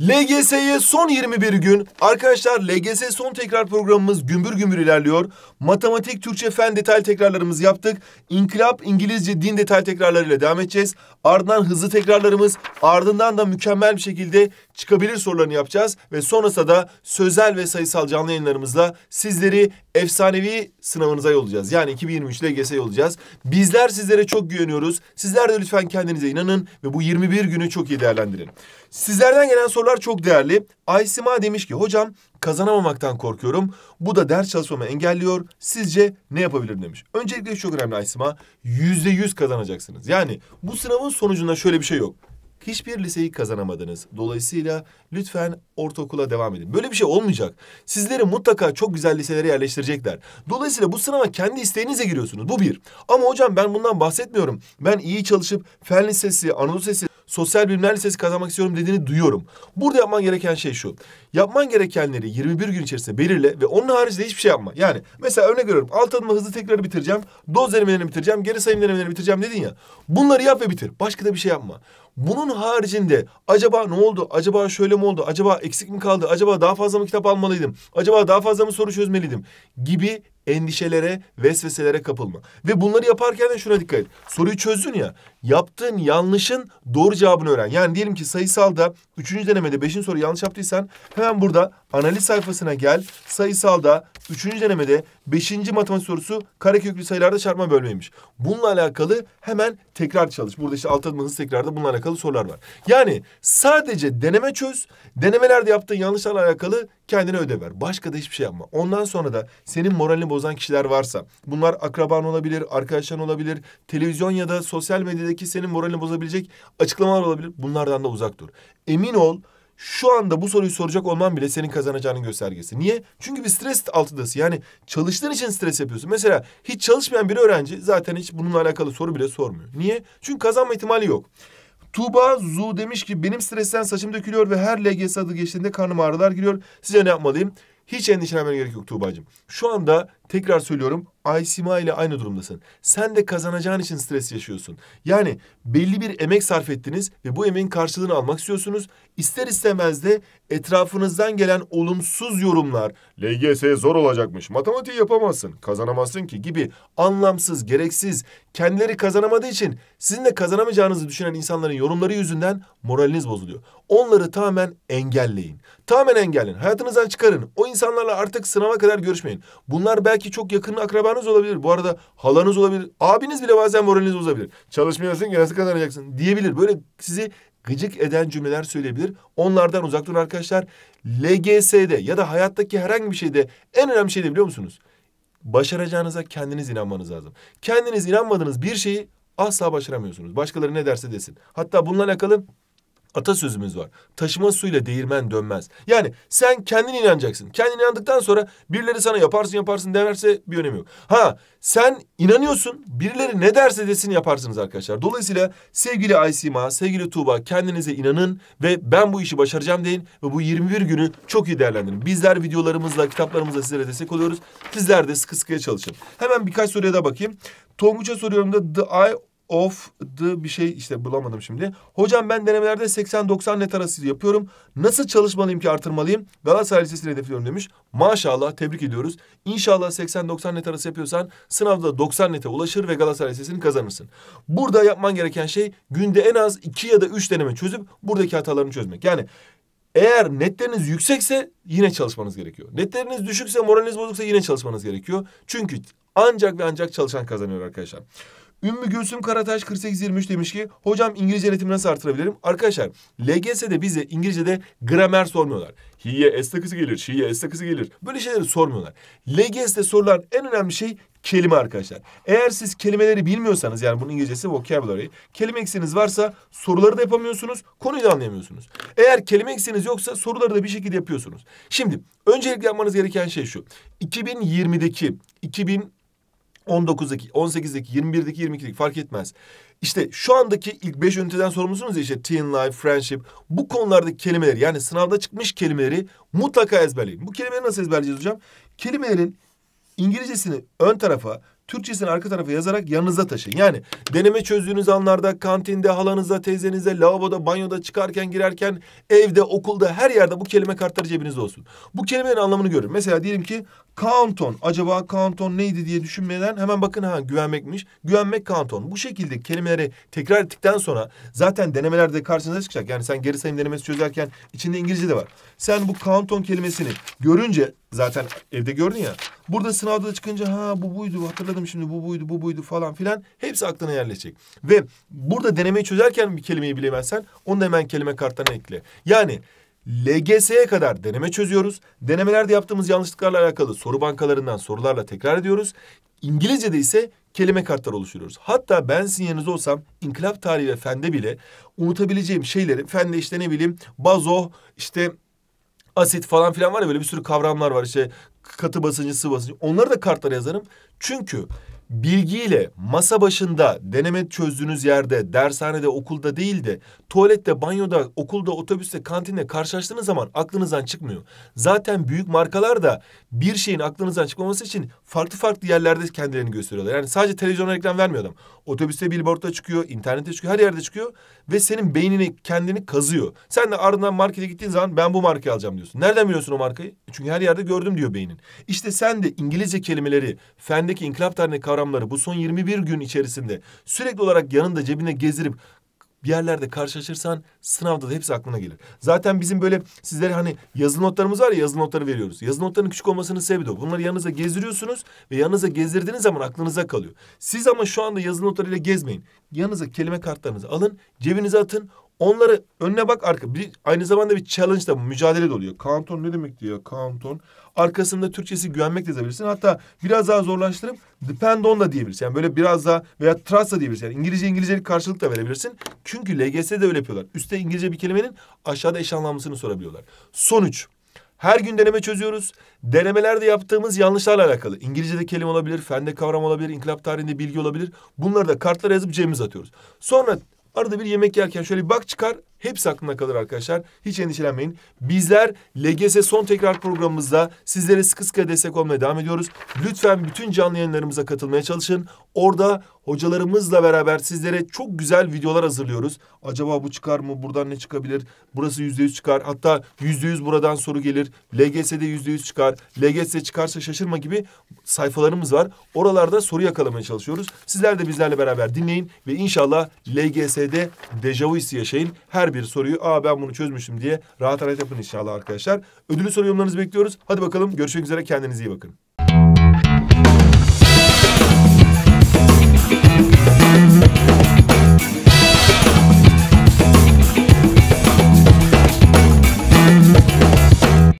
LGS'ye son 21 gün. Arkadaşlar LGS son tekrar programımız gümbür gümbür ilerliyor. Matematik, Türkçe, fen detay tekrarlarımız yaptık. İnkılap, İngilizce, din detay tekrarlarıyla devam edeceğiz. Ardından hızlı tekrarlarımız, ardından da mükemmel bir şekilde çıkabilir sorularını yapacağız. Ve sonrasında da sözel ve sayısal canlı yayınlarımızla sizleri efsanevi sınavınıza yollayacağız. Yani 2023 LGS'ye yollayacağız. Bizler sizlere çok güveniyoruz. Sizler de lütfen kendinize inanın ve bu 21 günü çok iyi değerlendirin. Sizlerden gelen sorular çok değerli. Aysima demiş ki hocam kazanamamaktan korkuyorum. Bu da ders çalışmamı engelliyor. Sizce ne yapabilirim demiş. Öncelikle çok önemli Aysima. Yüzde yüz kazanacaksınız. Yani bu sınavın sonucunda şöyle bir şey yok. Hiçbir liseyi kazanamadınız. Dolayısıyla lütfen ortaokula devam edin. Böyle bir şey olmayacak. Sizleri mutlaka çok güzel liselere yerleştirecekler. Dolayısıyla bu sınava kendi isteğinize giriyorsunuz. Bu bir. Ama hocam ben bundan bahsetmiyorum. Ben iyi çalışıp fen lisesi, Anadolu Lisesi sosyal bilimler lisesi kazanmak istiyorum dediğini duyuyorum. Burada yapman gereken şey şu. Yapman gerekenleri 21 gün içerisinde belirle ve onun haricinde hiçbir şey yapma. Yani mesela örnek veriyorum alt adıma hızlı tekrarı bitireceğim. Doz denemelerini bitireceğim. Geri sayım denemelerini bitireceğim dedin ya. Bunları yap ve bitir. Başka da bir şey yapma. Bunun haricinde acaba ne oldu? Acaba şöyle mi oldu? Acaba eksik mi kaldı? Acaba daha fazla mı kitap almalıydım? Acaba daha fazla mı soru çözmeliydim? Gibi endişelere, vesveselere kapılma. Ve bunları yaparken de şuna dikkat et. Soruyu çözdün ya, yaptığın yanlışın doğru cevabını öğren. Yani diyelim ki sayısalda 3. denemede 5. soru yanlış yaptıysan hemen burada analiz sayfasına gel. Sayısalda 3. denemede Beşinci matematik sorusu karekökli sayılarda çarpma bölmeymiş. Bununla alakalı hemen tekrar çalış. Burada işte alt adım hızlı tekrarda bununla alakalı sorular var. Yani sadece deneme çöz. Denemelerde yaptığın yanlışlarla alakalı kendine ödev ver. Başka da hiçbir şey yapma. Ondan sonra da senin moralini bozan kişiler varsa bunlar akraban olabilir, arkadaşların olabilir, televizyon ya da sosyal medyadaki senin moralini bozabilecek açıklamalar olabilir. Bunlardan da uzak dur. Emin ol şu anda bu soruyu soracak olman bile senin kazanacağının göstergesi. Niye? Çünkü bir stres altıdasın. Yani çalıştığın için stres yapıyorsun. Mesela hiç çalışmayan bir öğrenci zaten hiç bununla alakalı soru bile sormuyor. Niye? Çünkü kazanma ihtimali yok. Tuğba Zu demiş ki benim stresten saçım dökülüyor ve her LGS adı geçtiğinde karnım ağrılar giriyor. Size ne yapmalıyım? Hiç endişelenmene gerek yok Tuğba'cığım. Şu anda Tekrar söylüyorum Aysima ile aynı durumdasın. Sen de kazanacağın için stres yaşıyorsun. Yani belli bir emek sarf ettiniz ve bu emeğin karşılığını almak istiyorsunuz. İster istemez de etrafınızdan gelen olumsuz yorumlar LGS zor olacakmış, matematiği yapamazsın, kazanamazsın ki gibi anlamsız, gereksiz, kendileri kazanamadığı için sizin de kazanamayacağınızı düşünen insanların yorumları yüzünden moraliniz bozuluyor. Onları tamamen engelleyin. Tamamen engelleyin. Hayatınızdan çıkarın. O insanlarla artık sınava kadar görüşmeyin. Bunlar belki belki çok yakın akrabanız olabilir. Bu arada halanız olabilir. Abiniz bile bazen moraliniz bozabilir. Çalışmıyorsun ki nasıl kazanacaksın diyebilir. Böyle sizi gıcık eden cümleler söyleyebilir. Onlardan uzak durun arkadaşlar. LGS'de ya da hayattaki herhangi bir şeyde en önemli şey de biliyor musunuz? Başaracağınıza kendiniz inanmanız lazım. Kendiniz inanmadığınız bir şeyi asla başaramıyorsunuz. Başkaları ne derse desin. Hatta bununla alakalı atasözümüz var. Taşıma suyla değirmen dönmez. Yani sen kendin inanacaksın. Kendin inandıktan sonra birileri sana yaparsın yaparsın derse bir önemi yok. Ha sen inanıyorsun birileri ne derse desin yaparsınız arkadaşlar. Dolayısıyla sevgili Aysima, sevgili Tuğba kendinize inanın ve ben bu işi başaracağım deyin. Ve bu 21 günü çok iyi değerlendirin. Bizler videolarımızla, kitaplarımızla sizlere destek oluyoruz. Sizler de sıkı sıkıya çalışın. Hemen birkaç soruya da bakayım. Tonguç'a soruyorum da The Eye of the bir şey işte bulamadım şimdi. Hocam ben denemelerde 80-90 net arası yapıyorum. Nasıl çalışmalıyım ki artırmalıyım? Galatasaray Lisesi'ni hedefliyorum demiş. Maşallah tebrik ediyoruz. İnşallah 80-90 net arası yapıyorsan sınavda 90 nete ulaşır ve Galatasaray Lisesi'ni kazanırsın. Burada yapman gereken şey günde en az iki ya da üç deneme çözüp buradaki hatalarını çözmek. Yani eğer netleriniz yüksekse yine çalışmanız gerekiyor. Netleriniz düşükse, moraliniz bozuksa yine çalışmanız gerekiyor. Çünkü ancak ve ancak çalışan kazanıyor arkadaşlar. Ümmü Gülsüm Karataş 4823 demiş ki hocam İngilizce eğitimi nasıl artırabilirim? Arkadaşlar LGS'de bize İngilizce'de gramer sormuyorlar. Hiye es gelir, şiye es gelir. Böyle şeyleri sormuyorlar. LGS'de sorulan en önemli şey kelime arkadaşlar. Eğer siz kelimeleri bilmiyorsanız yani bunun İngilizcesi vocabulary. Kelime eksiğiniz varsa soruları da yapamıyorsunuz, konuyu da anlayamıyorsunuz. Eğer kelime eksiğiniz yoksa soruları da bir şekilde yapıyorsunuz. Şimdi öncelikle yapmanız gereken şey şu. 2020'deki 2000 19'daki, 18'deki, 21'deki, 22'deki fark etmez. İşte şu andaki ilk beş üniteden sorumlusunuz ya işte teen life, friendship. Bu konulardaki kelimeleri yani sınavda çıkmış kelimeleri mutlaka ezberleyin. Bu kelimeleri nasıl ezberleyeceğiz hocam? Kelimelerin İngilizcesini ön tarafa, Türkçesini arka tarafa yazarak yanınıza taşıyın. Yani deneme çözdüğünüz anlarda, kantinde, halanıza, teyzenizde, lavaboda, banyoda, çıkarken, girerken, evde, okulda, her yerde bu kelime kartları cebinizde olsun. Bu kelimelerin anlamını görün. Mesela diyelim ki kanton. Acaba kanton neydi diye düşünmeden hemen bakın ha güvenmekmiş. Güvenmek kanton. Bu şekilde kelimeleri tekrar ettikten sonra zaten denemelerde karşınıza çıkacak. Yani sen geri sayım denemesi çözerken içinde İngilizce de var. Sen bu kanton kelimesini görünce Zaten evde gördün ya. Burada sınavda çıkınca ha bu buydu hatırladım şimdi bu buydu bu buydu falan filan hepsi aklına yerleşecek. Ve burada denemeyi çözerken bir kelimeyi bilemezsen onu da hemen kelime kartlarına ekle. Yani LGS'ye kadar deneme çözüyoruz. Denemelerde yaptığımız yanlışlıklarla alakalı soru bankalarından sorularla tekrar ediyoruz. İngilizce'de ise kelime kartları oluşturuyoruz. Hatta ben sizin yerinizde olsam inkılap tarihi ve fende bile unutabileceğim şeyleri fende işte ne bileyim bazo işte asit falan filan var ya böyle bir sürü kavramlar var. İşte katı basıncı, sıvı basıncı. Onları da kartlara yazarım. Çünkü bilgiyle masa başında deneme çözdüğünüz yerde, dershanede, okulda değil de tuvalette, banyoda, okulda, otobüste, kantinde karşılaştığınız zaman aklınızdan çıkmıyor. Zaten büyük markalar da bir şeyin aklınızdan çıkmaması için farklı farklı yerlerde kendilerini gösteriyorlar. Yani sadece televizyona reklam vermiyor adam. Otobüste, billboardda çıkıyor, internette çıkıyor, her yerde çıkıyor ve senin beynini kendini kazıyor. Sen de ardından markete gittiğin zaman ben bu markayı alacağım diyorsun. Nereden biliyorsun o markayı? Çünkü her yerde gördüm diyor beynin. İşte sen de İngilizce kelimeleri, fendeki inkılap tarihine karşı kavramları bu son 21 gün içerisinde sürekli olarak yanında cebine gezdirip bir yerlerde karşılaşırsan sınavda da hepsi aklına gelir. Zaten bizim böyle sizlere hani yazılı notlarımız var ya yazılı notları veriyoruz. Yazılı notların küçük olmasının sebebi de o. Bunları yanınıza gezdiriyorsunuz ve yanınıza gezdirdiğiniz zaman aklınıza kalıyor. Siz ama şu anda yazılı notlarıyla gezmeyin. Yanınıza kelime kartlarınızı alın, cebinize atın. Onları önüne bak arka. Bir, aynı zamanda bir challenge de mücadele de oluyor. Kanton ne demek diyor? kanton? Arkasında Türkçesi güvenmek de yazabilirsin. Hatta biraz daha zorlaştırıp depend on da diyebilirsin. Yani böyle biraz daha veya trust da diyebilirsin. Yani İngilizce İngilizcelik karşılık da verebilirsin. Çünkü LGS'de öyle yapıyorlar. Üste İngilizce bir kelimenin aşağıda eş anlamlısını sorabiliyorlar. Sonuç. Her gün deneme çözüyoruz. Denemelerde yaptığımız yanlışlarla alakalı. İngilizce'de kelime olabilir, fende kavram olabilir, inkılap tarihinde bilgi olabilir. Bunları da kartlara yazıp cebimize atıyoruz. Sonra Arada bir yemek yerken şöyle bir bak çıkar Hepsi aklına kalır arkadaşlar. Hiç endişelenmeyin. Bizler LGS son tekrar programımızda sizlere sıkı sıkı destek olmaya devam ediyoruz. Lütfen bütün canlı yayınlarımıza katılmaya çalışın. Orada hocalarımızla beraber sizlere çok güzel videolar hazırlıyoruz. Acaba bu çıkar mı? Buradan ne çıkabilir? Burası yüzde yüz çıkar. Hatta yüzde yüz buradan soru gelir. LGS'de yüzde yüz çıkar. LGS çıkarsa şaşırma gibi sayfalarımız var. Oralarda soru yakalamaya çalışıyoruz. Sizler de bizlerle beraber dinleyin ve inşallah LGS'de dejavu hissi yaşayın. Her her bir soruyu aa ben bunu çözmüştüm diye rahat rahat yapın inşallah arkadaşlar. Ödülü soru yorumlarınızı bekliyoruz. Hadi bakalım görüşmek üzere kendinize iyi bakın.